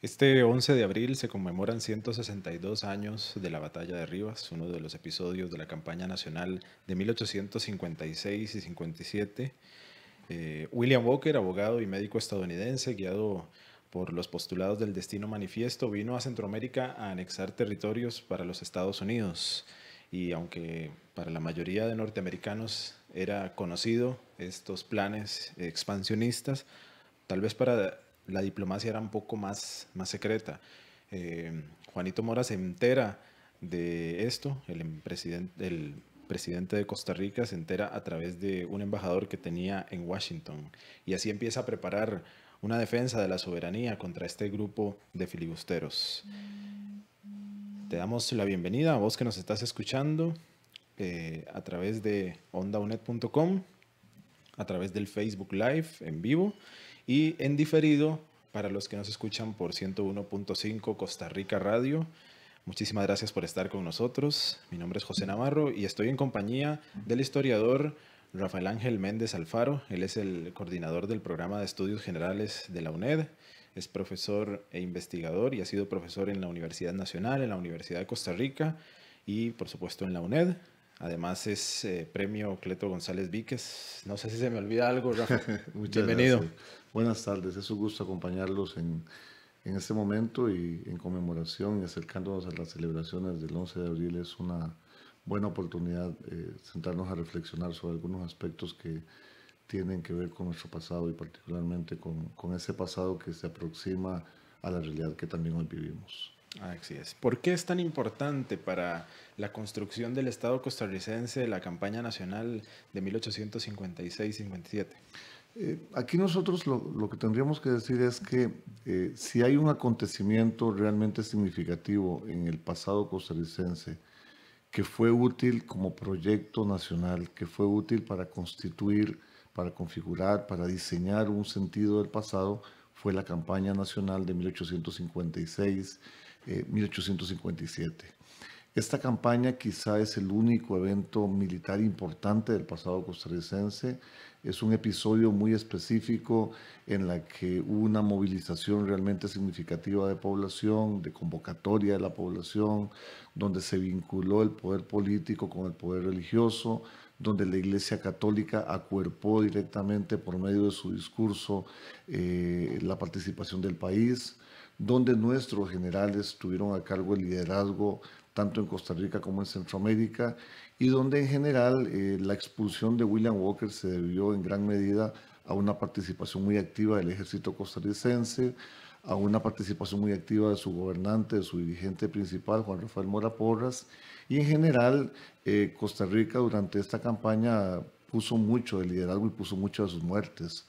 Este 11 de abril se conmemoran 162 años de la Batalla de Rivas, uno de los episodios de la campaña nacional de 1856 y 57. Eh, William Walker, abogado y médico estadounidense, guiado por los postulados del Destino Manifiesto, vino a Centroamérica a anexar territorios para los Estados Unidos. Y aunque para la mayoría de norteamericanos era conocido estos planes expansionistas, tal vez para la diplomacia era un poco más, más secreta. Eh, Juanito Mora se entera de esto, el, presidente el presidente de Costa Rica se entera a través de un embajador que tenía en Washington y así empieza a preparar una defensa de la soberanía contra este grupo de filibusteros. Te damos la bienvenida a vos que nos estás escuchando eh, a través de ondaunet.com, a través del Facebook Live en vivo y en diferido para los que nos escuchan por 101.5 Costa Rica Radio. Muchísimas gracias por estar con nosotros. Mi nombre es José Navarro y estoy en compañía del historiador Rafael Ángel Méndez Alfaro. Él es el coordinador del programa de estudios generales de la UNED. Es profesor e investigador y ha sido profesor en la Universidad Nacional, en la Universidad de Costa Rica y por supuesto en la UNED. Además es eh, premio Cleto González Víquez. No sé si se me olvida algo, Rafa. Bienvenido. Buenas tardes, es un gusto acompañarlos en, en este momento y en conmemoración y acercándonos a las celebraciones del 11 de abril es una buena oportunidad eh, sentarnos a reflexionar sobre algunos aspectos que tienen que ver con nuestro pasado y particularmente con, con ese pasado que se aproxima a la realidad que también hoy vivimos. Así es. ¿Por qué es tan importante para la construcción del Estado costarricense la campaña nacional de 1856-57? Eh, aquí nosotros lo, que tendríamos que decir es que eh, si hay un acontecimiento realmente significativo en el pasado costarricense que fue útil como proyecto nacional, que fue útil para constituir, para configurar, para diseñar un sentido del pasado, fue la campaña nacional de 1856, 1857. Eh, Esta campaña quizá es el único evento militar importante del pasado costarricense es un episodio muy específico en la que hubo una movilización realmente significativa de población, de convocatoria de la población, donde se vinculó el poder político con el poder religioso, donde la Iglesia Católica acuerpó directamente por medio de su discurso eh, la participación del país, donde nuestros generales tuvieron a cargo el liderazgo tanto en Costa Rica como en Centroamérica, y donde en general eh, la expulsión de William Walker se debió en gran medida a una participación muy activa del ejército costarricense, a una participación muy activa de su gobernante, de su dirigente principal, Juan Rafael Mora Porras, y en general eh, Costa Rica durante esta campaña puso mucho de liderazgo y puso mucho de sus muertes.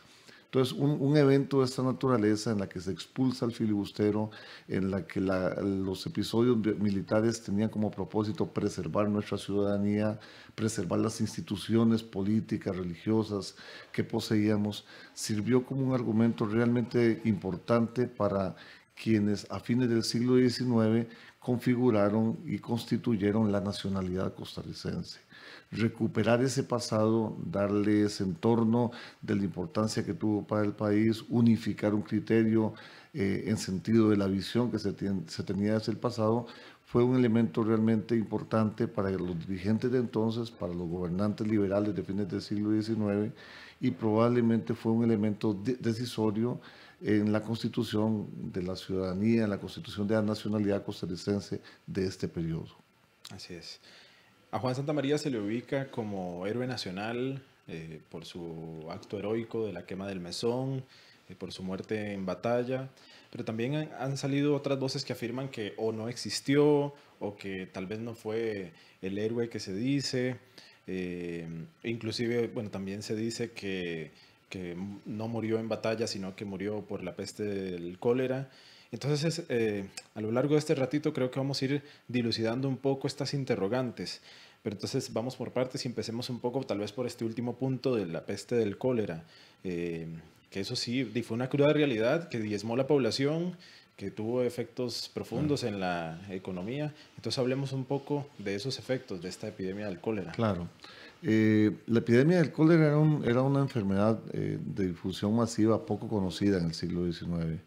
Entonces, un, evento de esta naturaleza en la que se expulsa al filibustero, en la que los episodios militares tenían como propósito preservar nuestra ciudadanía, preservar las instituciones políticas, religiosas que poseíamos, sirvió como un argumento realmente importante para quienes a fines del siglo XIX configuraron y constituyeron la nacionalidad costarricense. Recuperar ese pasado, darle ese entorno de la importancia que tuvo para el país, unificar un criterio eh, en sentido de la visión que se, tenía desde el pasado, fue un elemento realmente importante para los dirigentes de entonces, para los gobernantes liberales de fines del siglo XIX y probablemente fue un elemento decisorio en la constitución de la ciudadanía, en la constitución de la nacionalidad costarricense de este periodo. Así es. A Juan Santa María se le ubica como héroe nacional eh, por su acto heroico de la quema del mesón, eh, por su muerte en batalla, pero también han, salido otras voces que afirman que o no existió o que tal vez no fue el héroe que se dice. Eh, inclusive, bueno, también se dice que que no murió en batalla, sino que murió por la peste del cólera. Entonces, eh, a lo largo de este ratito creo que vamos a ir dilucidando un poco estas interrogantes. Pero entonces vamos por partes y empecemos un poco tal vez por este último punto de la peste del cólera, eh, que eso sí, fue una cruda realidad que diezmó la población, que tuvo efectos profundos en la economía. Entonces hablemos un poco de esos efectos de esta epidemia del cólera. Claro. Eh, la epidemia del cólera era, una enfermedad eh, de difusión masiva poco conocida en el siglo XIX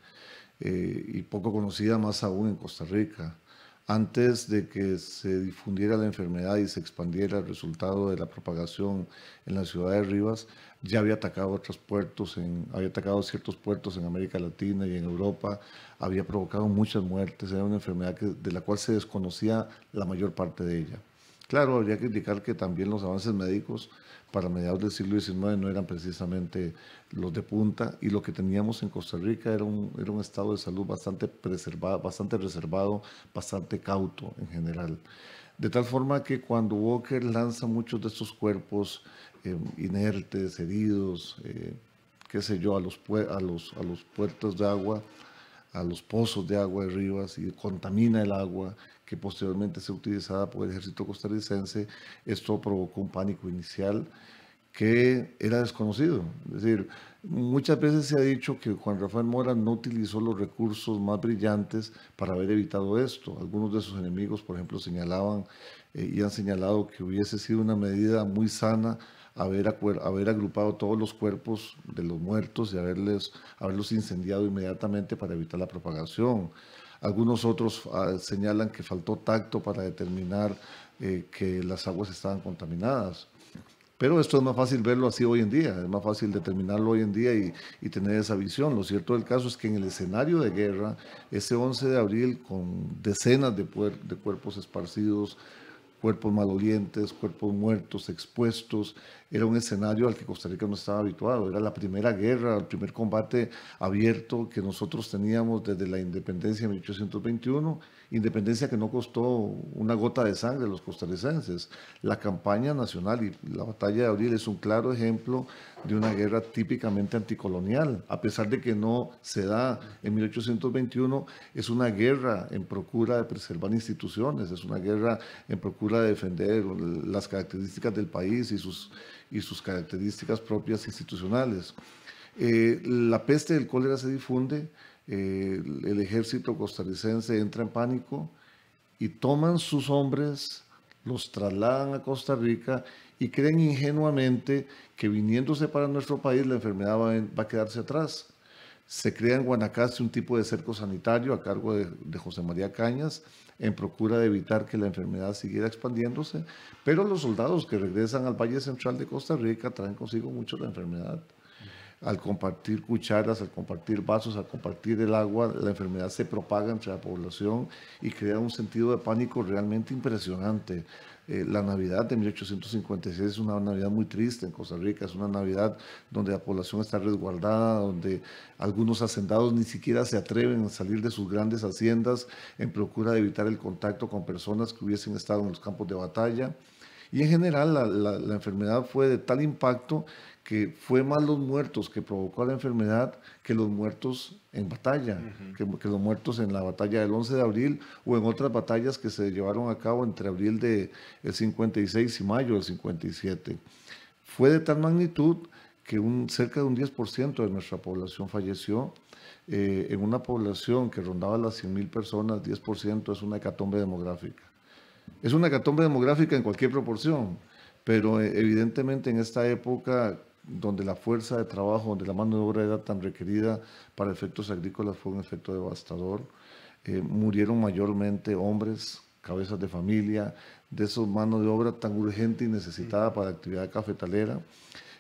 eh, y poco conocida más aún en Costa Rica. Antes de que se difundiera la enfermedad y se expandiera el resultado de la propagación en la ciudad de Rivas, ya había atacado otros puertos, había atacado ciertos puertos en América Latina y en Europa, había provocado muchas muertes, era una enfermedad de la cual se desconocía la mayor parte de ella. Claro, habría que indicar que también los avances médicos para mediados del siglo XIX no eran precisamente los de punta y lo que teníamos en Costa Rica era un, estado de salud bastante, preservado, bastante reservado, bastante cauto en general. De tal forma que cuando Walker lanza muchos de estos cuerpos eh, inertes, heridos, eh, qué sé yo, a los puertos de agua, a los pozos de agua de Rivas y contamina el agua que posteriormente se utilizaba por el ejército costarricense. Esto provocó un pánico inicial que era desconocido. Es decir, muchas veces se ha dicho que Juan Rafael Mora no utilizó los recursos más brillantes para haber evitado esto. Algunos de sus enemigos, por ejemplo, señalaban eh, y han señalado que hubiese sido una medida muy sana haber, haber agrupado todos los cuerpos de los muertos y haberles, haberlos incendiado inmediatamente para evitar la propagación. Algunos otros ah, señalan que faltó tacto para determinar eh, que las aguas estaban contaminadas. Pero esto es más fácil verlo así hoy en día, es más fácil determinarlo hoy en día y, y, tener esa visión. Lo cierto del caso es que en el escenario de guerra, ese 11 de abril, con decenas de, de cuerpos esparcidos, cuerpos malolientes, cuerpos muertos, expuestos. Era un escenario al que Costa Rica no estaba habituado. Era la primera guerra, el primer combate abierto que nosotros teníamos desde la independencia de 1821, independencia que no costó una gota de sangre a los costarricenses. La campaña nacional y la batalla de abril es un claro ejemplo de una guerra típicamente anticolonial, a pesar de que no se da en 1821, es una guerra en procura de preservar instituciones, es una guerra en procura de defender las características del país y sus, y sus características propias institucionales. Eh, la peste del cólera se difunde, eh, el ejército costarricense entra en pánico y toman sus hombres, los trasladan a Costa Rica y creen ingenuamente que viniéndose para nuestro país la enfermedad va, a quedarse atrás. Se crea en Guanacaste un tipo de cerco sanitario a cargo de, de José María Cañas en procura de evitar que la enfermedad siguiera expandiéndose, pero los soldados que regresan al Valle Central de Costa Rica traen consigo mucho la enfermedad al compartir cucharas, al compartir vasos, al compartir el agua, la enfermedad se propaga entre la población y crea un sentido de pánico realmente impresionante. Eh, la Navidad de 1856 es una Navidad muy triste en Costa Rica, es una Navidad donde la población está resguardada, donde algunos hacendados ni siquiera se atreven a salir de sus grandes haciendas en procura de evitar el contacto con personas que hubiesen estado en los campos de batalla. Y en general la, la enfermedad fue de tal impacto que fue más los muertos que provocó la enfermedad que los muertos en batalla, que, los muertos en la batalla del 11 de abril o en otras batallas que se llevaron a cabo entre abril del 56 y mayo del 57. Fue de tal magnitud que un, cerca de un 10% de nuestra población falleció. Eh, en una población que rondaba las 100.000 personas, 10% es una hecatombe demográfica. Es una hecatombe demográfica en cualquier proporción, pero eh, evidentemente en esta época donde la fuerza de trabajo, donde la mano de obra era tan requerida para efectos agrícolas, fue un efecto devastador. Eh, murieron mayormente hombres, cabezas de familia, de esa mano de obra tan urgente y necesitada para la actividad cafetalera.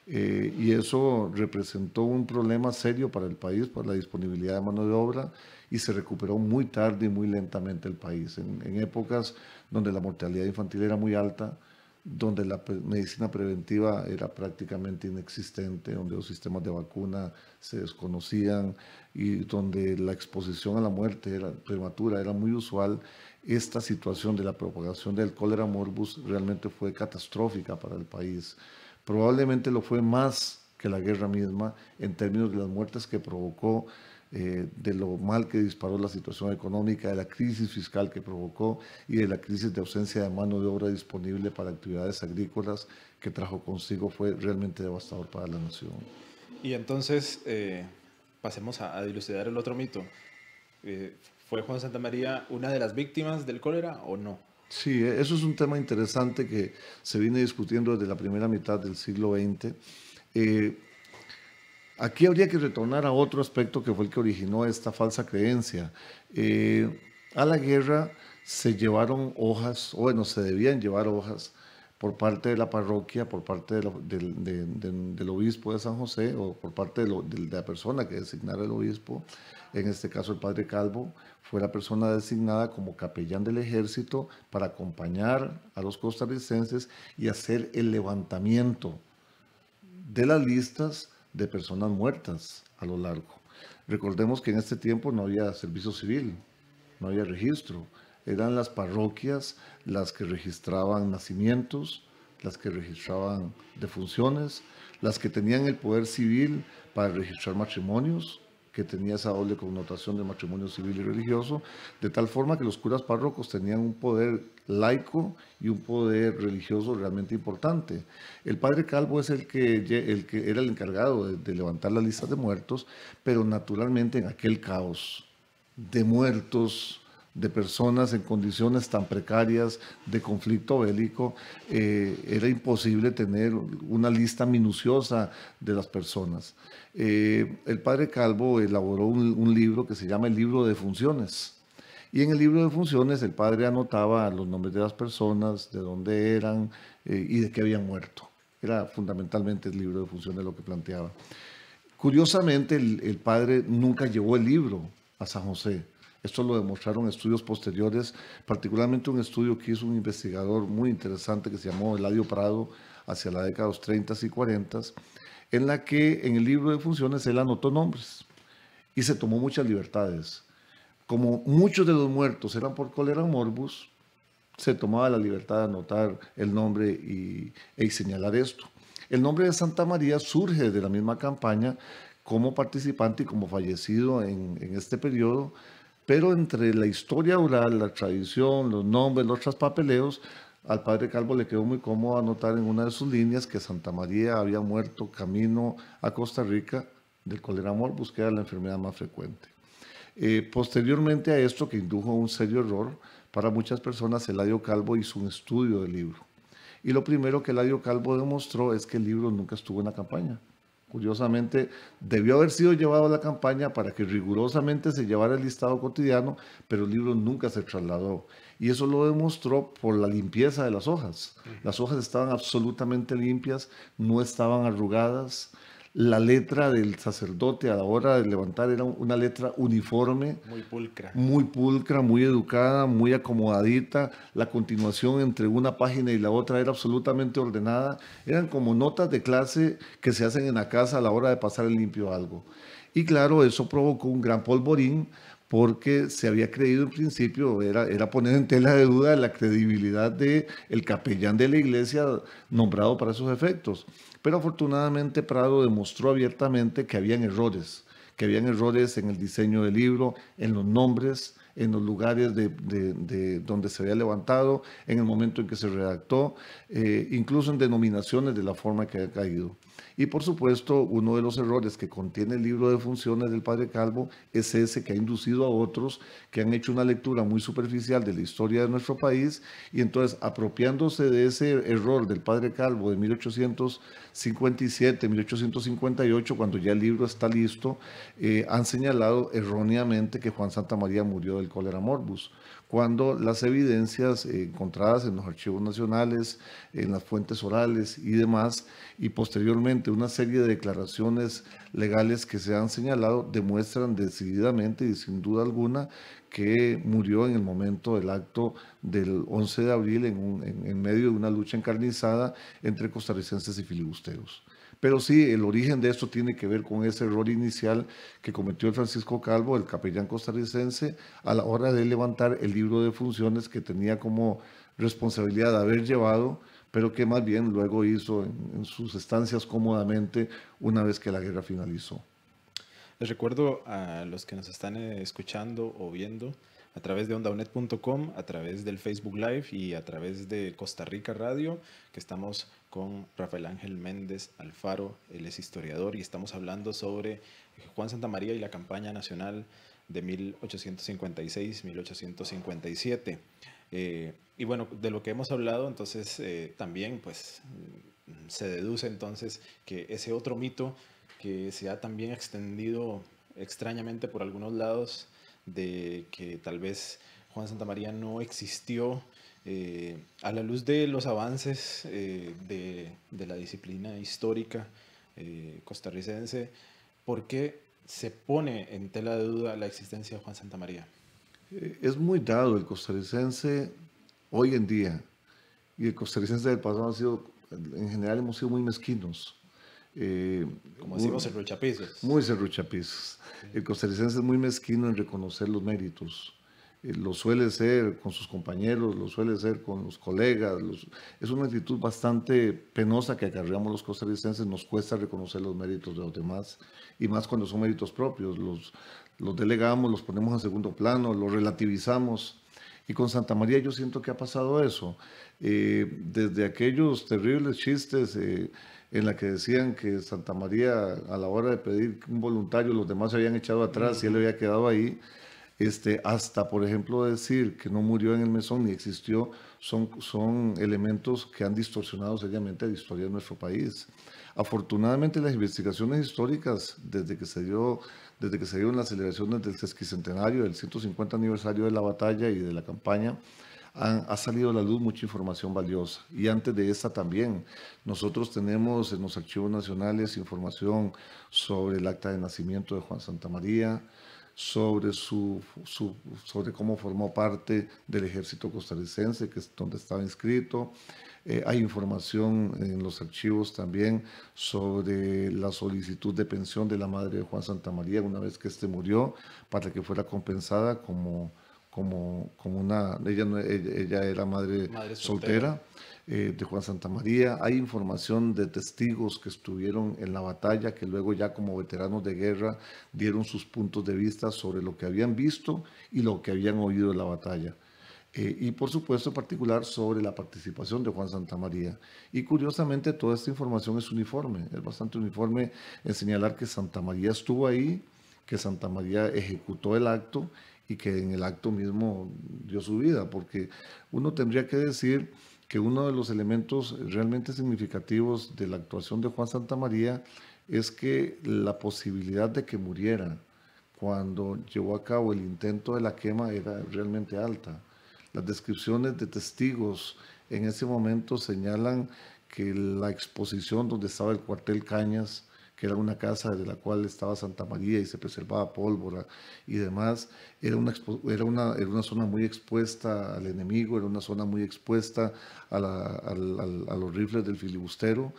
Eh, y eso representó un problema serio para el país, por la disponibilidad de mano de obra, y se recuperó muy tarde y muy lentamente el país, en épocas donde la mortalidad infantil era muy alta donde la medicina preventiva era prácticamente inexistente, donde los sistemas de vacuna se desconocían y donde la exposición a la muerte era prematura era muy usual, esta situación de la propagación del cólera morbus realmente fue catastrófica para el país. Probablemente lo fue más que la guerra misma en términos de las muertes que provocó eh, de lo mal que disparó la situación económica, de la crisis fiscal que provocó y de la crisis de ausencia de mano de obra disponible para actividades agrícolas que trajo consigo fue realmente devastador para la nación. Y entonces eh, pasemos a, dilucidar el otro mito. Eh, ¿Fue Juan Santa María una de las víctimas del cólera o no? Sí, e, eso es un tema interesante que se viene discutiendo desde la primera mitad del siglo XX. Aquí habría que retornar a otro aspecto que fue el que originó esta falsa creencia. Eh, a la guerra se llevaron hojas, o bueno, se debían llevar hojas por parte de la parroquia, por parte del, obispo de San José, o por parte de, la persona que designara el obispo, en este caso el padre Calvo, fue la persona designada como capellán del ejército para acompañar a los costarricenses y hacer el levantamiento de las listas de personas muertas a lo largo. Recordemos que en este tiempo no había servicio civil, no había registro. Eran las parroquias las que registraban nacimientos, las que registraban defunciones, las que tenían el poder civil para registrar matrimonios, que tenía esa doble connotación de matrimonio civil y religioso, de tal forma que los curas párrocos tenían un poder laico y un poder religioso realmente importante. El padre Calvo es el que, el que era el encargado de, levantar la lista de muertos, pero naturalmente en aquel caos de muertos, de personas en condiciones tan precarias de conflicto bélico, eh, era imposible tener una lista minuciosa de las personas. Eh, el padre Calvo elaboró un, libro que se llama El libro de funciones. Y en el libro de funciones el padre anotaba los nombres de las personas, de dónde eran eh, y de qué habían muerto. Era fundamentalmente el libro de funciones lo que planteaba. Curiosamente, el padre nunca llevó el libro a San José esto lo demostraron estudios posteriores, particularmente un estudio que hizo un investigador muy interesante que se llamó Eladio Prado hacia la década de los 30 y 40, en la que en el libro de funciones él anotó nombres y se tomó muchas libertades. Como muchos de los muertos eran por cólera morbus, se tomaba la libertad de anotar el nombre y, e señalar esto. El nombre de Santa María surge de la misma campaña como participante y como fallecido en, en este periodo pero entre la historia oral, la tradición, los nombres, los traspapeleos, al padre Calvo le quedó muy cómodo anotar en una de sus líneas que Santa María había muerto camino a Costa Rica del cólera morbus, que era la enfermedad más frecuente. Eh, posteriormente a esto, que indujo un serio error para muchas personas, Eladio Calvo hizo un estudio del libro. Y lo primero que Eladio Calvo demostró es que el libro nunca estuvo en la campaña. Curiosamente, debió haber sido llevado a la campaña para que rigurosamente se llevara el listado cotidiano, pero el libro nunca se trasladó. Y eso lo demostró por la limpieza de las hojas. Las hojas estaban absolutamente limpias, no estaban arrugadas, la letra del sacerdote a la hora de levantar era una letra uniforme. Muy pulcra. Muy educada, muy acomodadita. La continuación entre una página y la otra era absolutamente ordenada. Eran como notas de clase que se hacen en la casa a la hora de pasar el limpio algo. Y claro, eso provocó un gran polvorín porque se había creído en principio, era, era poner en tela de duda la credibilidad del el capellán de la iglesia nombrado para esos efectos. Pero afortunadamente Prado demostró abiertamente que habían errores, que habían errores en el diseño del libro, en los nombres, en los lugares de, donde se había levantado, en el momento en que se redactó, eh, incluso en denominaciones de la forma que había caído. Y por supuesto, uno de los errores que contiene el libro de funciones del padre Calvo es ese que ha inducido a otros que han hecho una lectura muy superficial de la historia de nuestro país y entonces apropiándose de ese error del padre Calvo de 1857, 1858, cuando ya el libro está listo, eh, han señalado erróneamente que Juan Santa María murió del cólera morbus cuando las evidencias eh, encontradas en los archivos nacionales, en las fuentes orales y demás, y posteriormente una serie de declaraciones legales que se han señalado, demuestran decididamente y sin duda alguna que murió en el momento del acto del 11 de abril en, medio de una lucha encarnizada entre costarricenses y filibusteros. Pero sí, el origen de esto tiene que ver con ese error inicial que cometió el Francisco Calvo, el capellán costarricense, a la hora de levantar el libro de funciones que tenía como responsabilidad de haber llevado, pero que más bien luego hizo en, en sus estancias cómodamente una vez que la guerra finalizó. Les recuerdo a los que nos están eh, escuchando o viendo a través de ondaunet.com, a través del Facebook Live y a través de Costa Rica Radio, que estamos con Rafael Ángel Méndez Alfaro, él es historiador y estamos hablando sobre Juan Santa María... y la campaña nacional de 1856-1857. Eh, y bueno, de lo que hemos hablado, entonces eh, también pues mm, se deduce entonces que ese otro mito que se ha también extendido extrañamente por algunos lados de que tal vez Juan Santa María no existió eh, a la luz de los avances eh, de, la disciplina histórica eh, costarricense, ¿por qué se pone en tela de duda la existencia de Juan Santa María? Es muy dado el costarricense hoy en día y el costarricense del pasado ha sido, en general hemos sido muy mezquinos. Como decimos, serruchapizos. Muy serruchapizos. El costarricense es muy mezquino en reconocer los méritos eh, lo suele ser con sus compañeros, lo suele ser con los colegas. es una actitud bastante penosa que acarreamos los costarricenses, nos cuesta reconocer los méritos de los demás, y más cuando son méritos propios, los, delegamos, los ponemos en segundo plano, los relativizamos. Y con Santa María yo siento que ha pasado eso. Eh, desde aquellos terribles chistes eh, en la que decían que Santa María a la hora de pedir un voluntario, los demás se habían echado atrás y él había quedado ahí este, hasta, por ejemplo, decir que no murió en el mesón ni existió, son, son elementos que han distorsionado seriamente la historia de nuestro país. Afortunadamente, las investigaciones históricas, desde que se dio, desde que se dieron las celebraciones del sesquicentenario, del 150 aniversario de la batalla y de la campaña, han, ha salido a la luz mucha información valiosa. Y antes de esa también, nosotros tenemos en los archivos nacionales información sobre el acta de nacimiento de Juan Santa María, sobre, su, sobre cómo formó parte del ejército costarricense, que es donde estaba inscrito. Eh, hay información en los archivos también sobre la solicitud de pensión de la madre de Juan Santa María una vez que éste murió para que fuera compensada como como, como una, ella, ella era madre, soltera, eh, de Juan Santa María. Hay información de testigos que estuvieron en la batalla, que luego ya como veteranos de guerra dieron sus puntos de vista sobre lo que habían visto y lo que habían oído en la batalla. Eh, y por supuesto en particular sobre la participación de Juan Santa María. Y curiosamente toda esta información es uniforme, es bastante uniforme en señalar que Santa María estuvo ahí, que Santa María ejecutó el acto y que en el acto mismo dio su vida, porque uno tendría que decir que uno de los elementos realmente significativos de la actuación de Juan Santa María es que la posibilidad de que muriera cuando llevó a cabo el intento de la quema era realmente alta. Las descripciones de testigos en ese momento señalan que la exposición donde estaba el cuartel Cañas, que era una casa de la cual estaba Santa María y se preservaba pólvora y demás, era una, era una, zona muy expuesta al enemigo, era una zona muy expuesta a, los rifles del filibustero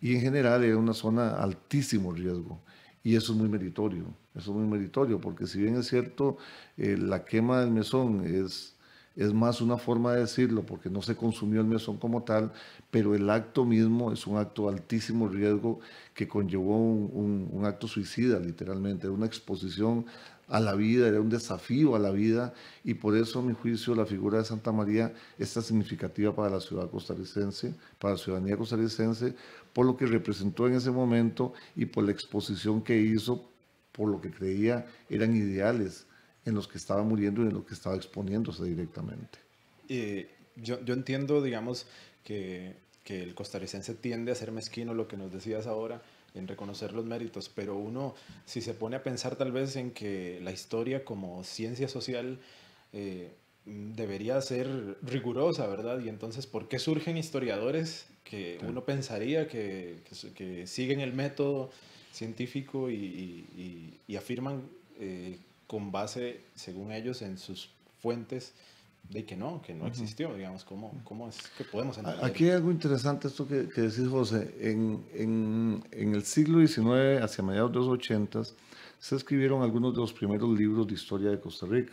y en general era una zona altísimo riesgo. Y eso es muy meritorio, eso es muy meritorio, porque si bien es cierto, eh, la quema del mesón es es más una forma de decirlo porque no se consumió el mesón como tal, pero el acto mismo es un acto de altísimo riesgo que conllevó un, acto suicida literalmente, una exposición a la vida, era un desafío a la vida y por eso, a mi juicio, la figura de Santa María está significativa para la ciudad costarricense, para la ciudadanía costarricense, por lo que representó en ese momento y por la exposición que hizo, por lo que creía eran ideales en los que estaba muriendo y en los que estaba exponiéndose directamente. yo, entiendo, digamos, que, el costarricense tiende a ser mezquino, lo que nos decías ahora, en reconocer los méritos, pero uno, si se pone a pensar tal vez en que la historia como ciencia social eh, mm, debería ser rigurosa, ¿verdad? Y entonces, ¿por qué surgen historiadores que uno pensaría que, siguen el método científico y, afirman eh, con base, según ellos, en sus fuentes de que no, que no existió, digamos, ¿cómo, cómo es que podemos entender? Aquí hay algo interesante esto que, decís, José. En, en, en, el siglo XIX, hacia mediados de los 80, se escribieron algunos de los primeros libros de historia de Costa Rica.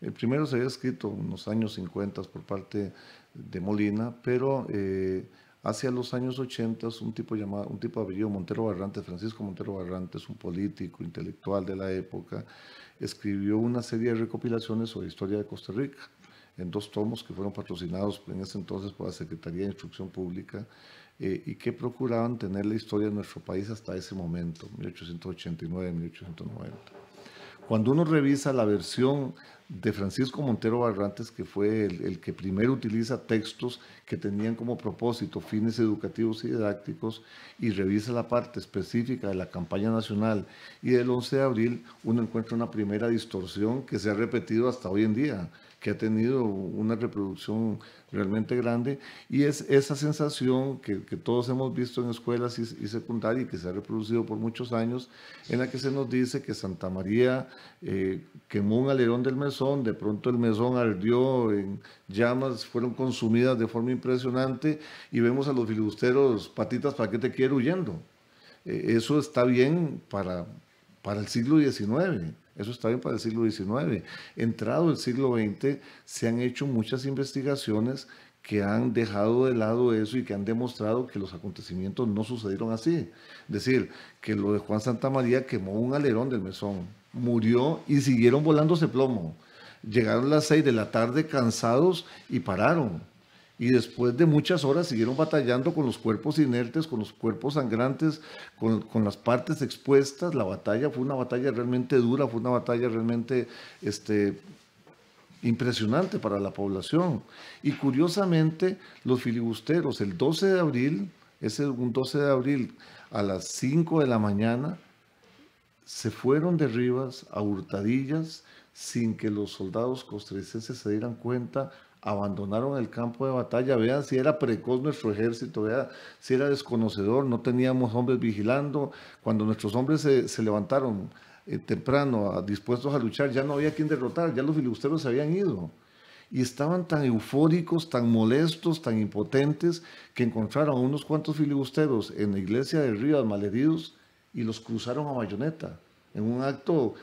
El primero se había escrito en los años 50 por parte de Molina, pero eh, Hacia los años 80, un tipo llamado, un tipo Montero Barrantes, Francisco Montero Barrantes, un político, intelectual de la época, escribió una serie de recopilaciones sobre historia de Costa Rica, en dos tomos que fueron patrocinados en ese entonces por la Secretaría de Instrucción Pública eh, y que procuraban tener la historia de nuestro país hasta ese momento, 1889-1890. Cuando uno revisa la versión de Francisco Montero Barrantes, que fue el, que primero utiliza textos que tenían como propósito fines educativos y didácticos, y revisa la parte específica de la campaña nacional y del 11 de abril, uno encuentra una primera distorsión que se ha repetido hasta hoy en día que ha tenido una reproducción realmente grande y es esa sensación que, todos hemos visto en escuelas y, secundaria y que se ha reproducido por muchos años, en la que se nos dice que Santa María eh, quemó un alerón del mesón, de pronto el mesón ardió en llamas, fueron consumidas de forma impresionante y vemos a los filibusteros patitas para que te quiero huyendo. Eh, eso está bien para, para el siglo XIX eso está bien para el siglo XIX. Entrado el siglo XX, se han hecho muchas investigaciones que han dejado de lado eso y que han demostrado que los acontecimientos no sucedieron así. Es decir, que lo de Juan Santa María quemó un alerón del mesón, murió y siguieron volándose plomo. Llegaron las seis de la tarde cansados y pararon y después de muchas horas siguieron batallando con los cuerpos inertes, con los cuerpos sangrantes, con, las partes expuestas. La batalla fue una batalla realmente dura, fue una batalla realmente este, impresionante para la población. Y curiosamente, los filibusteros, el 12 de abril, ese un 12 de abril a las 5 de la mañana, se fueron de Rivas a hurtadillas sin que los soldados costarricenses se dieran cuenta abandonaron el campo de batalla. Vean si era precoz nuestro ejército, vean si era desconocedor, no teníamos hombres vigilando. Cuando nuestros hombres se, levantaron eh, temprano, dispuestos a luchar, ya no había quien derrotar, ya los filibusteros se habían ido. Y estaban tan eufóricos, tan molestos, tan impotentes, que encontraron unos cuantos filibusteros en la iglesia de Rivas malheridos y los cruzaron a bayoneta, en un acto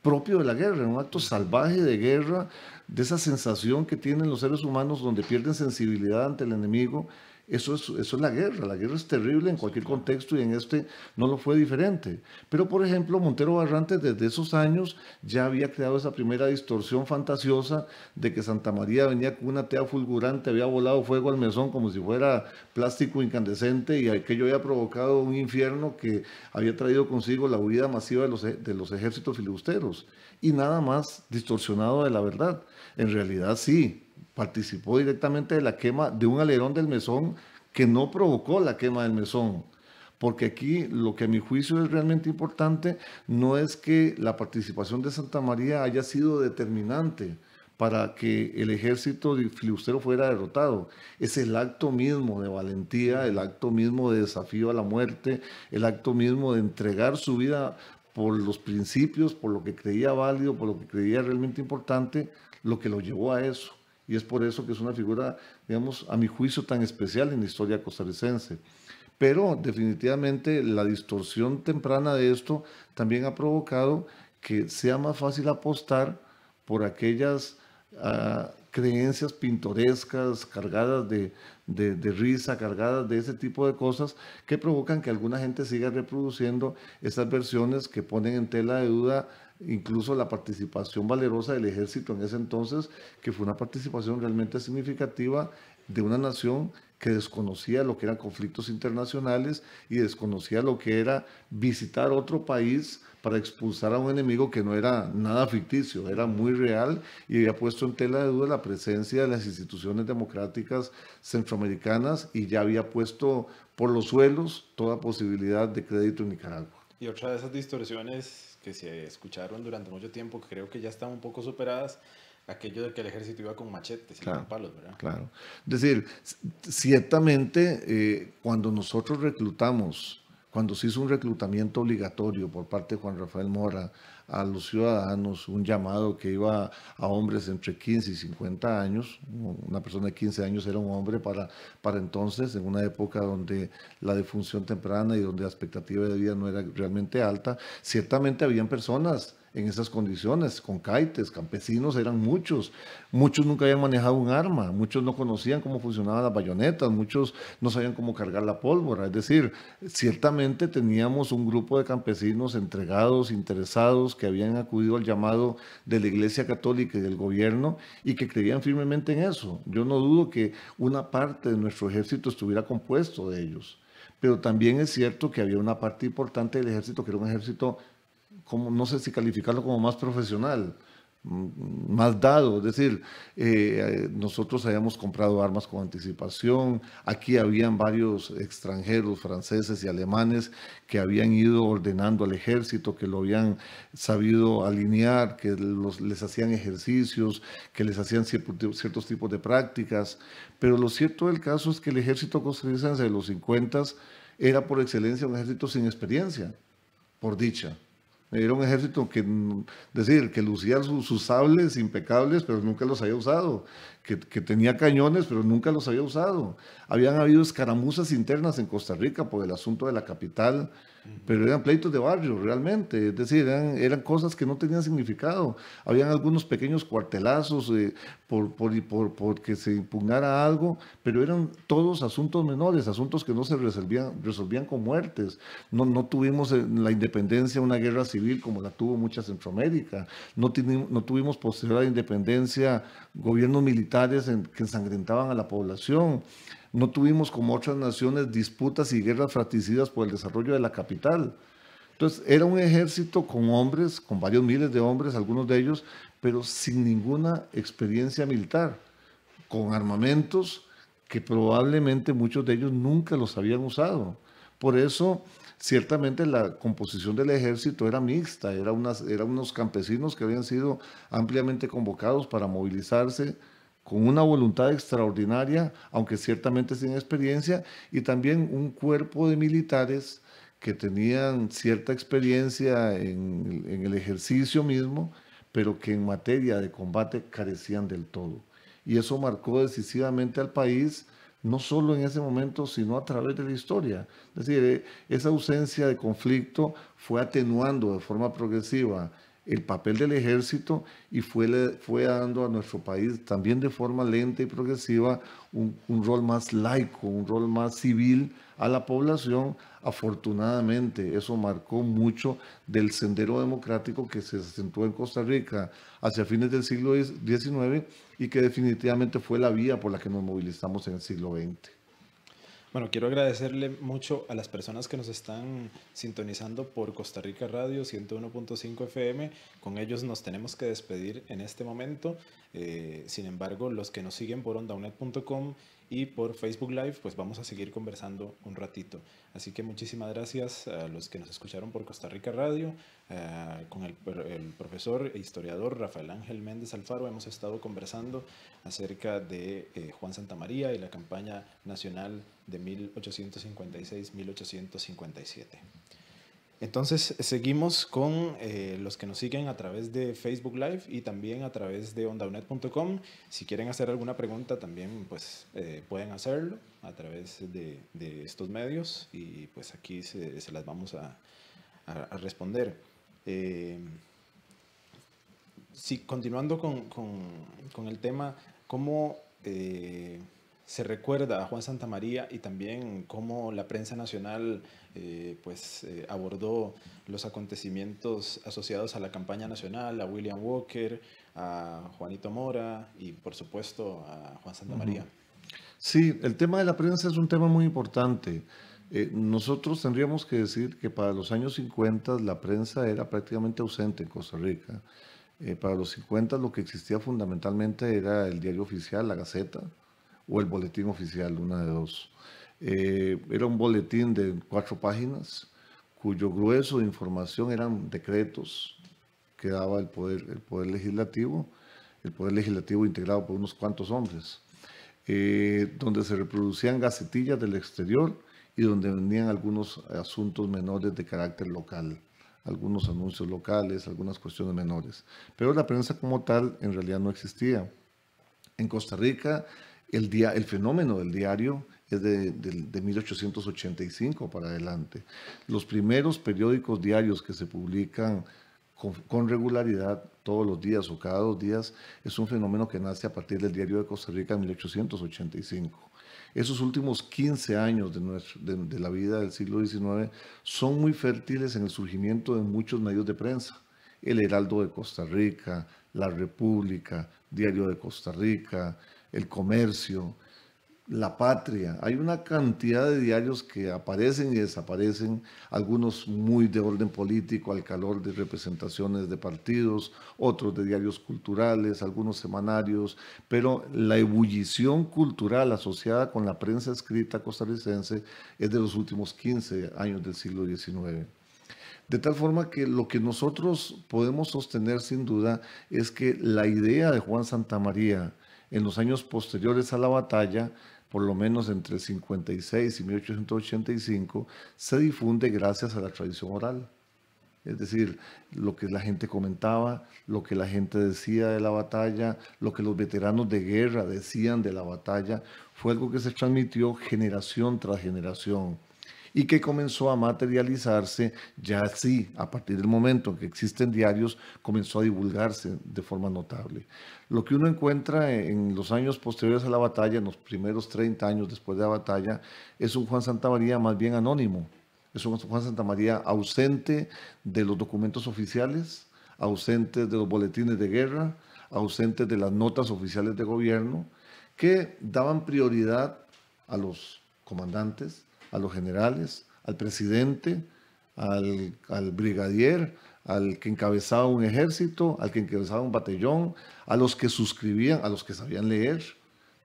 propio de la guerra, en un acto salvaje de guerra, de esa sensación que tienen los seres humanos donde pierden sensibilidad ante el enemigo. Eso es, eso es la guerra, la guerra es terrible en cualquier contexto y en este no lo fue diferente. Pero por ejemplo, Montero Barrantes desde esos años ya había creado esa primera distorsión fantasiosa de que Santa María venía con una tea fulgurante, había volado fuego al mesón como si fuera plástico incandescente y aquello había provocado un infierno que había traído consigo la huida masiva de los, e, de los ejércitos filibusteros y nada más distorsionado de la verdad en realidad sí, participó directamente de la quema de un alerón del mesón que no provocó la quema del mesón. Porque aquí lo que a mi juicio es realmente importante no es que la participación de Santa María haya sido determinante para que el ejército de filibustero fuera derrotado. Es el acto mismo de valentía, el acto mismo de desafío a la muerte, el acto mismo de entregar su vida por los principios, por lo que creía válido, por lo que creía realmente importante, lo que lo llevó a eso. Y es por eso que es una figura, digamos, a mi juicio tan especial en la historia costarricense. Pero definitivamente la distorsión temprana de esto también ha provocado que sea más fácil apostar por aquellas ah, creencias pintorescas, cargadas de, risa, cargadas de ese tipo de cosas, que provocan que alguna gente siga reproduciendo esas versiones que ponen en tela de duda incluso la participación valerosa del ejército en ese entonces, que fue una participación realmente significativa de una nación que desconocía lo que eran conflictos internacionales y desconocía lo que era visitar otro país para expulsar a un enemigo que no era nada ficticio, era muy real y había puesto en tela de duda la presencia de las instituciones democráticas centroamericanas y ya había puesto por los suelos toda posibilidad de crédito en Nicaragua. Y otra de esas distorsiones que se escucharon durante mucho tiempo, que creo que ya están un poco superadas, aquello de que el ejército iba con machetes y con palos, ¿verdad? Claro. Es decir, ciertamente eh, cuando nosotros reclutamos cuando se hizo un reclutamiento obligatorio por parte de Juan Rafael Mora a los ciudadanos, un llamado que iba a hombres entre 15 y 50 años, una persona de 15 años era un hombre para, para entonces, en una época donde la defunción temprana y donde la expectativa de vida no era realmente alta, ciertamente habían personas en esas condiciones, con caites, campesinos eran muchos, muchos nunca habían manejado un arma, muchos no conocían cómo funcionaban las bayonetas, muchos no sabían cómo cargar la pólvora, es decir, ciertamente teníamos un grupo de campesinos entregados, interesados, que habían acudido al llamado de la Iglesia Católica y del gobierno y que creían firmemente en eso. Yo no dudo que una parte de nuestro ejército estuviera compuesto de ellos pero también es cierto que había una parte importante del ejército que era un ejército no sé si calificarlo como más profesional, mm, más dado, es decir, eh, nosotros habíamos comprado armas con anticipación, aquí habían varios extranjeros, franceses y alemanes, que habían ido ordenando al ejército, que lo habían sabido alinear, que les hacían ejercicios, que les hacían ciertos, tipos de prácticas, pero lo cierto del caso es que el ejército costarricense de los 50 era por excelencia un ejército sin experiencia, por dicha. Era un ejército que, decir, que lucía sus, sus sables impecables, pero nunca los había usado que, tenía cañones, pero nunca los había usado. Habían habido escaramuzas internas en Costa Rica por el asunto de la capital, pero eran pleitos de barrio realmente, es decir, eran, cosas que no tenían significado. Habían algunos pequeños cuartelazos eh, por, por, por, porque se impugnara algo, pero eran todos asuntos menores, asuntos que no se resolvían, resolvían con muertes. No, no tuvimos en eh, la independencia una guerra civil como la tuvo mucha Centroamérica, no, no tuvimos posterior a la independencia gobierno militar en, que ensangrentaban a la población. No tuvimos, como otras naciones, disputas y guerras fratricidas por el desarrollo de la capital. Entonces, era un ejército con hombres, con varios miles de hombres, algunos de ellos, pero sin ninguna experiencia militar, con armamentos que probablemente muchos de ellos nunca los habían usado. Por eso, ciertamente la composición del ejército era mixta, era, era unos campesinos que habían sido ampliamente convocados para movilizarse con una voluntad extraordinaria, aunque ciertamente sin experiencia, y también un cuerpo de militares que tenían cierta experiencia en, el ejercicio mismo, pero que en materia de combate carecían del todo. Y eso marcó decisivamente al país, no solo en ese momento, sino a través de la historia. Es decir, eh, esa ausencia de conflicto fue atenuando de forma progresiva el papel del ejército y fue, fue dando a nuestro país también de forma lenta y progresiva un, rol más laico, un rol más civil a la población. Afortunadamente, eso marcó mucho del sendero democrático que se asentó en Costa Rica hacia fines del siglo XIX y que definitivamente fue la vía por la que nos movilizamos en el siglo XX. Bueno, quiero agradecerle mucho a las personas que nos están sintonizando por Costa Rica Radio 101.5 FM. Con ellos nos tenemos que despedir en este momento. Eh, sin embargo, los que nos siguen por ondaunet.com y por Facebook Live pues vamos a seguir conversando un ratito. Así que muchísimas gracias a los que nos escucharon por Costa Rica Radio, eh, con el, profesor e historiador Rafael Ángel Méndez Alfaro hemos estado conversando acerca de eh, Juan Juan María y la campaña nacional de 1856-1857. Entonces, seguimos con eh, los que nos siguen a través de Facebook Live y también a través de ondaunet.com. Si quieren hacer alguna pregunta, también pues eh, pueden hacerlo a través de, estos medios y pues aquí se, las vamos a, responder. Eh, continuando con, el tema, ¿cómo se recuerda a Juan Santa María y también cómo la prensa nacional eh, pues, eh, abordó los acontecimientos asociados a la campaña nacional, a William Walker, a Juanito Mora y por supuesto a Juan Santa María? Sí, el tema de la prensa es un tema muy importante. Eh, nosotros tendríamos que decir que para los años 50 la prensa era prácticamente ausente en Costa Rica. para los 50 lo que existía fundamentalmente era el diario oficial, la Gaceta, o el boletín oficial, una de dos. Eh, era un boletín de cuatro páginas cuyo grueso de información eran decretos que daba el poder, el poder legislativo, el poder legislativo integrado por unos cuantos hombres, eh, donde se reproducían gacetillas del exterior y donde venían algunos asuntos menores de carácter local, algunos anuncios locales, algunas cuestiones menores. Pero la prensa como tal en realidad no existía. En Costa Rica el, el fenómeno del diario es de, 1885 para adelante. Los primeros periódicos diarios que se publican con, regularidad todos los días o cada dos días es un fenómeno que nace a partir del diario de Costa Rica en 1885. Esos últimos 15 años de, de la vida del siglo XIX son muy fértiles en el surgimiento de muchos medios de prensa. El Heraldo de Costa Rica, La República, Diario de Costa Rica, el comercio, la patria. Hay una cantidad de diarios que aparecen y desaparecen, algunos muy de orden político, al calor de representaciones de partidos, otros de diarios culturales, algunos semanarios, pero la ebullición cultural asociada con la prensa escrita costarricense es de los últimos 15 años del siglo XIX. De tal forma que lo que nosotros podemos sostener sin duda es que la idea de Juan Santa María en los años posteriores a la batalla, por lo menos entre 56 y 1885, se difunde gracias a la tradición oral. Es decir, lo que la gente comentaba, lo que la gente decía de la batalla, lo que los veteranos de guerra decían de la batalla, fue algo que se transmitió generación tras generación y que comenzó a materializarse ya así, a partir del momento en que existen diarios, comenzó a divulgarse de forma notable. Lo que uno encuentra en los años posteriores a la batalla, en los primeros 30 años después de la batalla, es un Juan Santa María más bien anónimo, es un Juan Santa María ausente de los documentos oficiales, ausente de los boletines de guerra, ausente de las notas oficiales de gobierno, que daban prioridad a los comandantes, a los generales, al presidente, al, brigadier, al que encabezaba un ejército, al que encabezaba un batallón, a los que suscribían, a los que sabían leer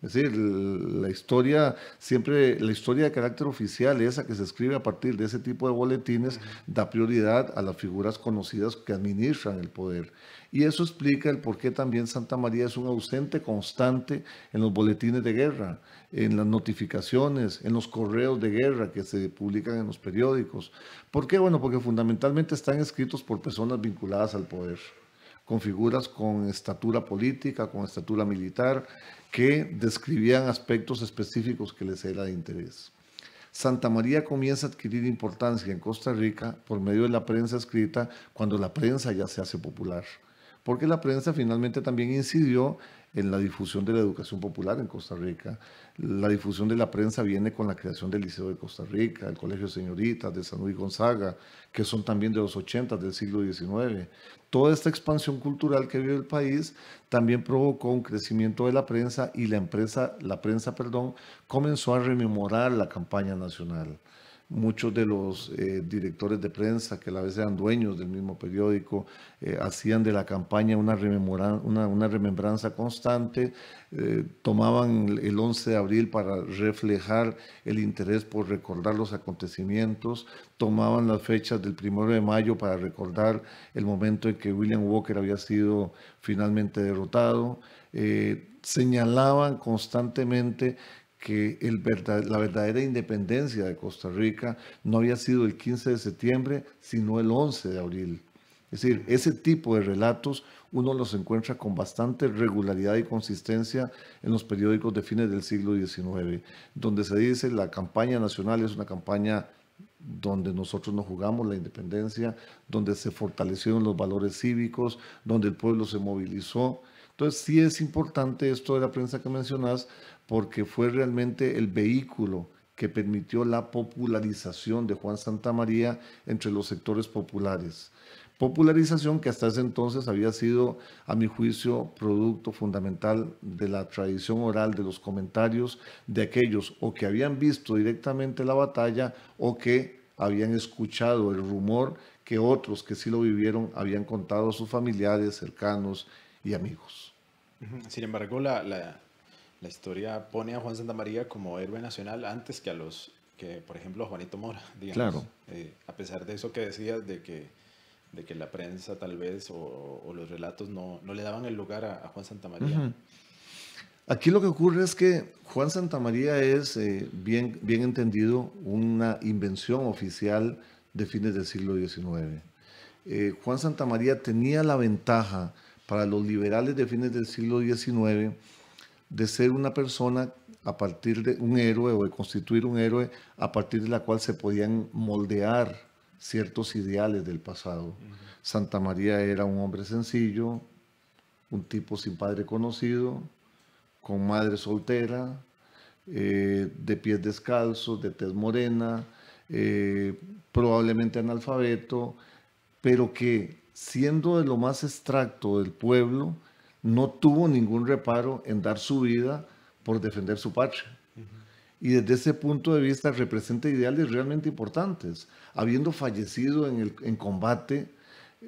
es decir, la historia, siempre la historia de carácter oficial, esa que se escribe a partir de ese tipo de boletines, da prioridad a las figuras conocidas que administran el poder. Y eso explica el por qué también Santa María es un ausente constante en los boletines de guerra, en las notificaciones, en los correos de guerra que se publican en los periódicos. ¿Por qué? Bueno, porque fundamentalmente están escritos por personas vinculadas al poder con figuras con estatura política, con estatura militar, que describían aspectos específicos que les era de interés. Santa María comienza a adquirir importancia en Costa Rica por medio de la prensa escrita cuando la prensa ya se hace popular, porque la prensa finalmente también incidió en la difusión de la educación popular en Costa Rica. La difusión de la prensa viene con la creación del Liceo de Costa Rica, el Colegio Señoritas de San Luis Gonzaga, que son también de los 80 del siglo XIX. Toda esta expansión cultural que vive el país también provocó un crecimiento de la prensa y la, empresa, la prensa perdón, comenzó a rememorar la campaña nacional muchos de los eh, directores de prensa, que a la vez eran dueños del mismo periódico, eh, hacían de la campaña una, una, remembranza constante, eh, tomaban el 11 de abril para reflejar el interés por recordar los acontecimientos, tomaban las fechas del 1 de mayo para recordar el momento en que William Walker había sido finalmente derrotado, señalaban constantemente que la verdadera independencia de Costa Rica no había sido el 15 de septiembre, sino el 11 de abril. Es decir, ese tipo de relatos uno los encuentra con bastante regularidad y consistencia en los periódicos de fines del siglo XIX, donde se dice la campaña nacional es una campaña donde nosotros nos jugamos la independencia, donde se fortalecieron los valores cívicos, donde el pueblo se movilizó. Entonces sí es importante esto de la prensa que mencionas, porque fue realmente el vehículo que permitió la popularización de Juan Santa María entre los sectores populares. Popularización que hasta ese entonces había sido, a mi juicio, producto fundamental de la tradición oral, de los comentarios de aquellos o que habían visto directamente la batalla o que habían escuchado el rumor que otros que sí lo vivieron habían contado a sus familiares, cercanos y amigos. Sin embargo, la, la la historia pone a Juan Santamaría como héroe nacional antes que a los que, por ejemplo, a Juanito Mora, Claro. Eh, a pesar de eso que decías de que, de que la prensa tal vez o, los relatos no, le daban el lugar a, Juan Santamaría. Aquí lo que ocurre es que Juan Santamaría es, eh, bien, bien entendido, una invención oficial de fines del siglo XIX. Eh, Juan Santamaría tenía la ventaja para los liberales de fines del siglo XIX de ser una persona a partir de un héroe o de constituir un héroe a partir de la cual se podían moldear ciertos ideales del pasado. Santa María era un hombre sencillo, un tipo sin padre conocido, con madre soltera, eh, de pies descalzos, de tez morena, eh, probablemente analfabeto, pero que siendo de lo más extracto del pueblo, no tuvo ningún reparo en dar su vida por defender su patria. Y desde ese punto de vista representa ideales realmente importantes. Habiendo fallecido en, en combate,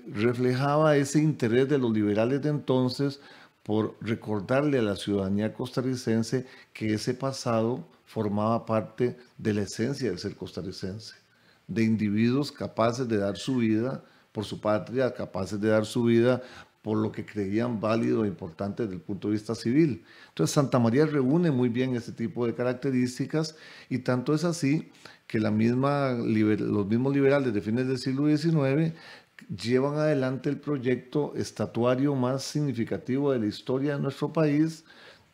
reflejaba ese interés de los liberales de entonces por recordarle a la ciudadanía costarricense que ese pasado formaba parte de la esencia del ser costarricense, de individuos capaces de dar su vida por su patria, capaces de dar su vida por lo que creían válido e importante desde el punto de vista civil. Entonces Santa María reúne muy bien ese tipo de características y tanto es así que la misma, los mismos liberales de fines del siglo XIX llevan adelante el proyecto estatuario más significativo de la historia de nuestro país,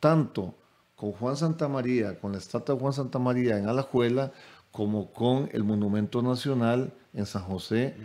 tanto con Juan Santa María, con la estatua de Juan Santa María en Alajuela, como con el Monumento Nacional en San José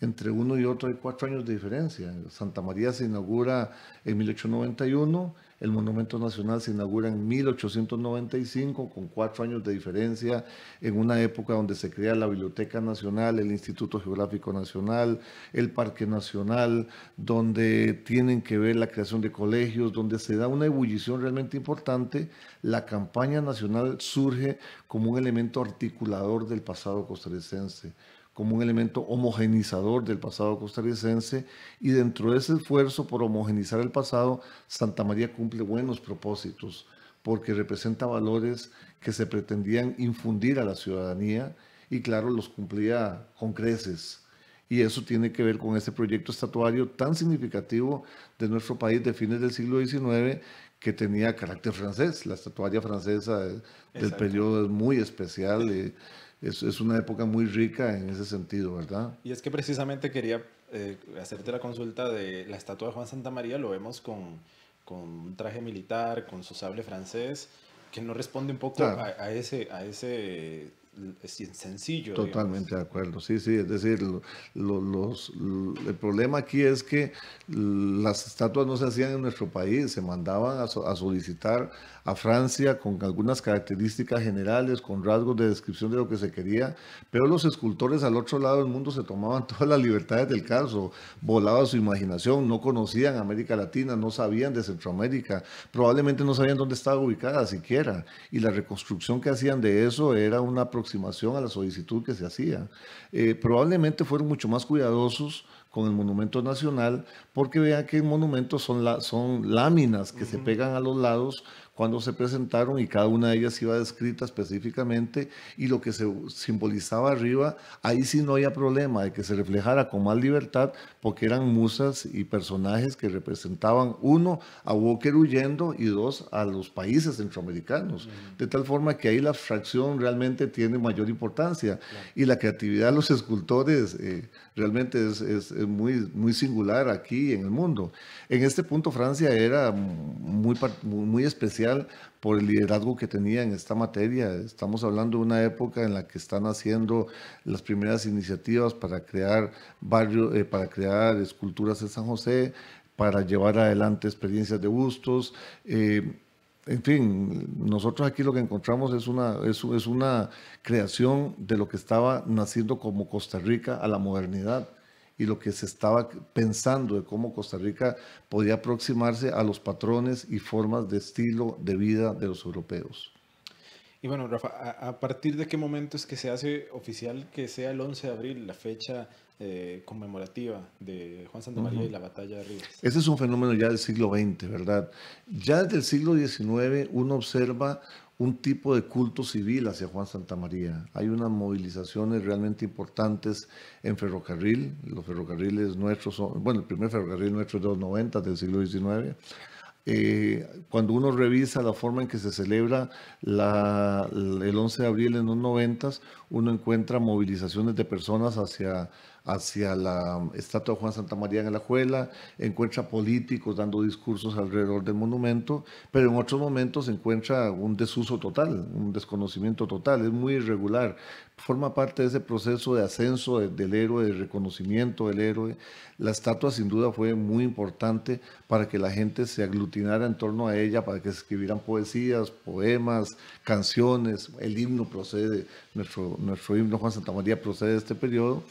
entre uno y otro hay cuatro años de diferencia. Santa María se inaugura en 1891, el Monumento Nacional se inaugura en 1895, con cuatro años de diferencia, en una época donde se crea la Biblioteca Nacional, el Instituto Geográfico Nacional, el Parque Nacional, donde tienen que ver la creación de colegios, donde se da una ebullición realmente importante. La campaña nacional surge como un elemento articulador del pasado costarricense como un elemento homogenizador del pasado costarricense y dentro de ese esfuerzo por homogenizar el pasado, Santa María cumple buenos propósitos porque representa valores que se pretendían infundir a la ciudadanía y claro, los cumplía con creces. Y eso tiene que ver con ese proyecto estatuario tan significativo de nuestro país de fines del siglo XIX que tenía carácter francés. La estatuaria francesa del periodo es muy especial. Eh, es, una época muy rica en ese sentido, ¿verdad? Y es que precisamente quería eh, hacerte la consulta de la estatua de Juan Santa María, lo vemos con, un traje militar, con su sable francés, que no responde un poco a, ese, a ese es sencillo. Totalmente de acuerdo, sí, sí, es decir, los, el problema aquí es que las estatuas no se hacían en nuestro país, se mandaban a, solicitar a Francia con algunas características generales, con rasgos de descripción de lo que se quería, pero los escultores al otro lado del mundo se tomaban todas las libertades del caso, volaba su imaginación, no conocían América Latina, no sabían de Centroamérica, probablemente no sabían dónde estaba ubicada siquiera, y la reconstrucción que hacían de eso era una aproximación a la solicitud que se hacía. Eh, probablemente fueron mucho más cuidadosos con el Monumento Nacional, porque vean que el monumento son, son láminas que se pegan a los lados cuando se presentaron y cada una de ellas iba descrita específicamente y lo que se simbolizaba arriba, ahí sí no había problema de que se reflejara con más libertad porque eran musas y personajes que representaban uno a Walker huyendo y dos a los países centroamericanos, de tal forma que ahí la fracción realmente tiene mayor importancia y la creatividad de los escultores eh, realmente es, es, muy, muy singular aquí en el mundo. En este punto Francia era muy, muy especial por el liderazgo que tenía en esta materia. Estamos hablando de una época en la que están haciendo las primeras iniciativas para crear eh, para crear esculturas en San José, para llevar adelante experiencias de gustos eh, en fin, nosotros aquí lo que encontramos es una creación de lo que estaba naciendo como Costa Rica a la modernidad y lo que se estaba pensando de cómo Costa Rica podía aproximarse a los patrones y formas de estilo de vida de los europeos. Y bueno, Rafa, ¿a, partir de qué momento es que se hace oficial que sea el 11 de abril la fecha eh, conmemorativa de Juan Santa María y la batalla de Rivas. Ese es un fenómeno ya del siglo XX, ¿verdad? Ya desde el siglo XIX uno observa un tipo de culto civil hacia Juan Santa María. Hay unas movilizaciones realmente importantes en ferrocarril. Los ferrocarriles nuestros son, bueno, el primer ferrocarril nuestro es de los 90 del siglo XIX. Eh, cuando uno revisa la forma en que se celebra el 11 de abril en los 90, uno encuentra movilizaciones de personas hacia hacia la estatua de Juan Santa María en Alajuela, encuentra políticos dando discursos alrededor del monumento, pero en otros momentos encuentra un desuso total, un desconocimiento total, es muy irregular, forma parte de ese proceso de ascenso del héroe, de reconocimiento del héroe. La estatua sin duda fue muy importante para que la gente se aglutinara en torno a ella, para que escribieran poesías, poemas, canciones, el himno procede, nuestro, nuestro himno Juan Santa María procede de este periodo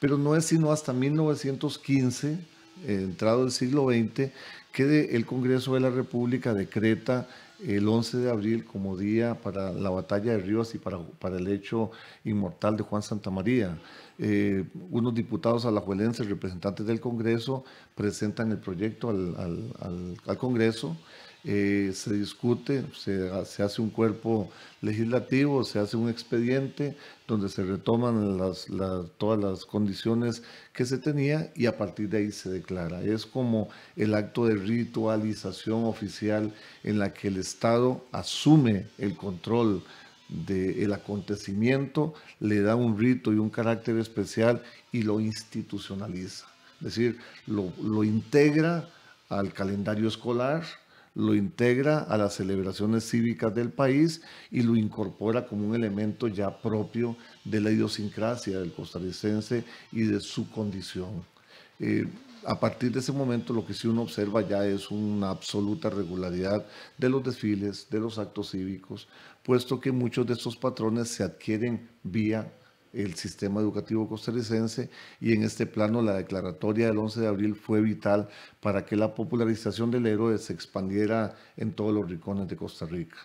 pero no es sino hasta 1915, eh, entrado el siglo XX, que el Congreso de la República decreta el 11 de abril como día para la batalla de Ríos y para, el hecho inmortal de Juan Santa María. Eh, unos diputados alajuelenses, representantes del Congreso, presentan el proyecto al Congreso eh, se discute, se, hace un cuerpo legislativo, se hace un expediente donde se retoman todas las condiciones que se tenía y a partir de ahí se declara. Es como el acto de ritualización oficial en la que el Estado asume el control del acontecimiento, le da un rito y un carácter especial y lo institucionaliza. Es decir, lo integra al calendario escolar, lo integra a las celebraciones cívicas del país y lo incorpora como un elemento ya propio de la idiosincrasia del costarricense y de su condición. Eh, a partir de ese momento lo que sí uno observa ya es una absoluta regularidad de los desfiles, de los actos cívicos, puesto que muchos de estos patrones se adquieren vía el sistema educativo costarricense y en este plano la declaratoria del 11 de abril fue vital para que la popularización del héroe se expandiera en todos los rincones de Costa Rica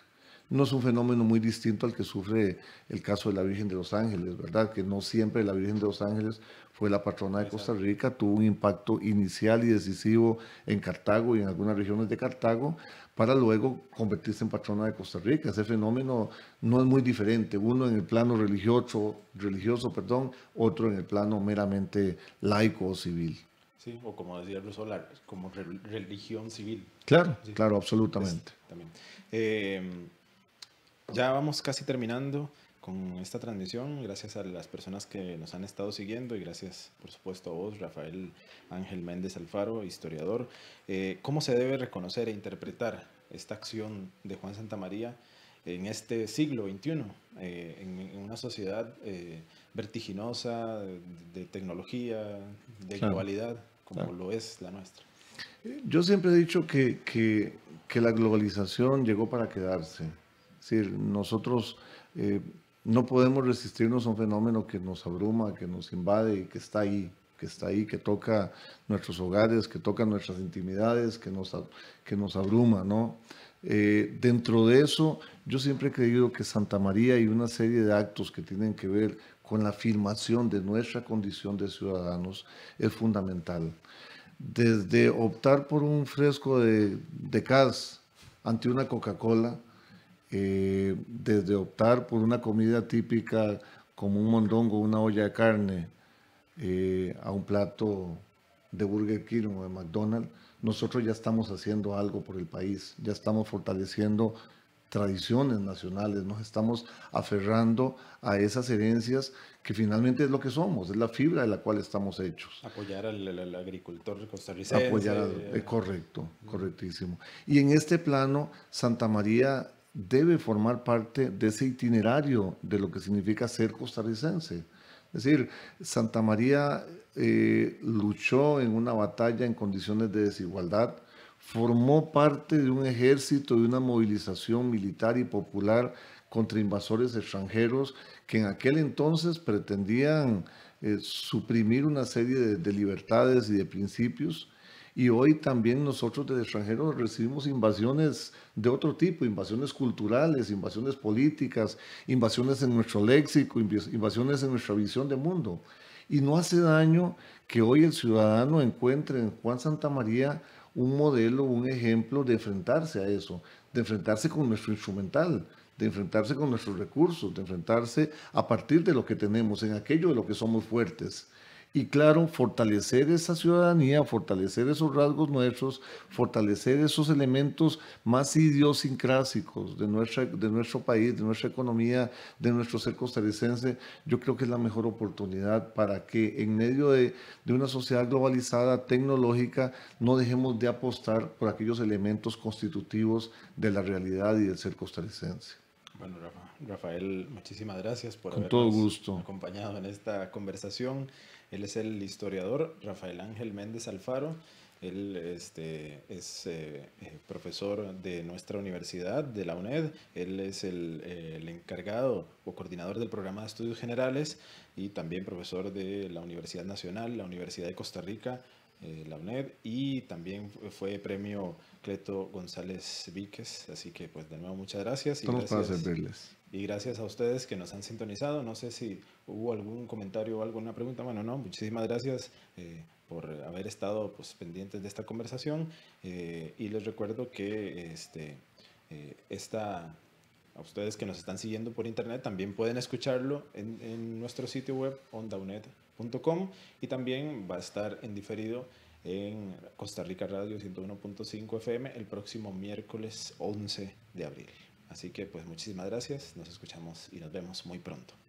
no es un fenómeno muy distinto al que sufre el caso de la Virgen de los Ángeles, ¿verdad? Que no siempre la Virgen de los Ángeles fue la patrona de Costa Rica, tuvo un impacto inicial y decisivo en Cartago y en algunas regiones de Cartago, para luego convertirse en patrona de Costa Rica. Ese fenómeno no es muy diferente, uno en el plano religioso, religioso perdón, otro en el plano meramente laico o civil. Sí, o como decía Luis como religión civil. Claro, claro, absolutamente. Ya vamos casi terminando con esta transmisión, gracias a las personas que nos han estado siguiendo y gracias, por supuesto, a vos, Rafael Ángel Méndez Alfaro, historiador. Eh, ¿Cómo se debe reconocer e interpretar esta acción de Juan Santamaría en este siglo XXI, eh, en, una sociedad eh, vertiginosa de, tecnología, de globalidad, como lo es la nuestra? Yo siempre he dicho que la globalización llegó para quedarse decir, nosotros eh, no podemos resistirnos a un fenómeno que nos abruma, que nos invade y que está ahí, que está ahí, que toca nuestros hogares, que toca nuestras intimidades, que nos, que nos abruma, ¿no? Eh, dentro de eso, yo siempre he creído que Santa María y una serie de actos que tienen que ver con la afirmación de nuestra condición de ciudadanos es fundamental. Desde optar por un fresco de, de CAS ante una Coca-Cola, eh, desde optar por una comida típica como un mondongo, una olla de carne, eh, a un plato de Burger King o de McDonald's, nosotros ya estamos haciendo algo por el país, ya estamos fortaleciendo tradiciones nacionales, nos estamos aferrando a esas herencias que finalmente es lo que somos, es la fibra de la cual estamos hechos. Apoyar al, agricultor costarricense. Apoyar, al, eh, correcto, correctísimo. Y en este plano, Santa María debe formar parte de ese itinerario de lo que significa ser costarricense. Es decir, Santa María eh, luchó en una batalla en condiciones de desigualdad, formó parte de un ejército, de una movilización militar y popular contra invasores extranjeros que en aquel entonces pretendían eh, suprimir una serie de, libertades y de principios y hoy también nosotros desde extranjeros recibimos invasiones de otro tipo, invasiones culturales, invasiones políticas, invasiones en nuestro léxico, invasiones en nuestra visión de mundo. Y no hace daño que hoy el ciudadano encuentre en Juan Santa María un modelo, un ejemplo de enfrentarse a eso, de enfrentarse con nuestro instrumental, de enfrentarse con nuestros recursos, de enfrentarse a partir de lo que tenemos, en aquello de lo que somos fuertes y claro, fortalecer esa ciudadanía, fortalecer esos rasgos nuestros, fortalecer esos elementos más idiosincrásicos de, nuestra, de nuestro país, de nuestra economía, de nuestro ser costarricense, yo creo que es la mejor oportunidad para que en medio de, de una sociedad globalizada, tecnológica, no dejemos de apostar por aquellos elementos constitutivos de la realidad y del ser costarricense. Bueno, Rafael, muchísimas gracias por Con todo gusto. acompañado en esta conversación. Él es el historiador Rafael Ángel Méndez Alfaro. Él este, es eh, eh, profesor de nuestra universidad, de la UNED. Él es eh, el, encargado o coordinador del programa de estudios generales y también profesor de la Universidad Nacional, la Universidad de Costa Rica, la UNED, y también fue premio Cleto González Víquez. Así que, pues, de nuevo, muchas gracias. Y gracias, para servirles. Y gracias a ustedes que nos han sintonizado. No sé si hubo algún comentario o alguna pregunta. Bueno, no, muchísimas gracias eh, por haber estado pues, pendientes de esta conversación. Eh, y les recuerdo que este, eh, esta a ustedes que nos están siguiendo por internet también pueden escucharlo en, en nuestro sitio web ondaunet.com y también va a estar en diferido en Costa Rica Radio 101.5 FM el próximo miércoles 11 de abril. Así que pues muchísimas gracias, nos escuchamos y nos vemos muy pronto.